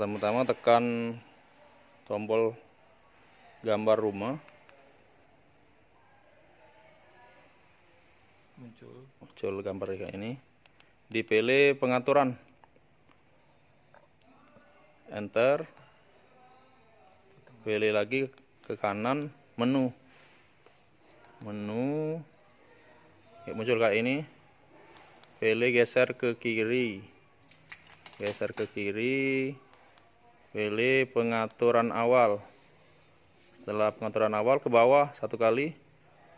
pertama-tama tekan tombol gambar rumah muncul muncul gambar kayak ini dipilih pengaturan enter pilih lagi ke kanan menu menu ya, muncul kayak ini pilih geser ke kiri geser ke kiri pilih pengaturan awal setelah pengaturan awal ke bawah satu kali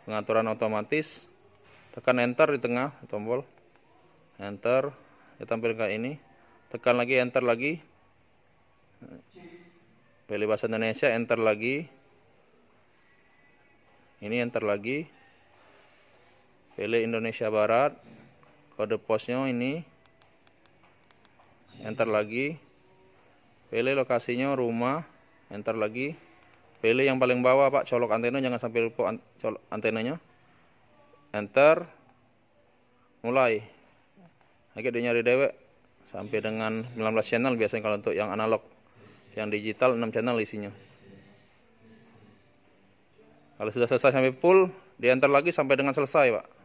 pengaturan otomatis tekan enter di tengah tombol enter ditampilkan ya, tampil ini tekan lagi enter lagi pilih bahasa Indonesia enter lagi ini enter lagi pilih Indonesia Barat kode posnya ini enter lagi pilih lokasinya rumah enter lagi pilih yang paling bawah pak colok antena jangan sampai lupa colok antenanya enter mulai Oke dia nyari dewek sampai dengan 19 channel biasanya kalau untuk yang analog yang digital 6 channel isinya kalau sudah selesai sampai full diantar lagi sampai dengan selesai pak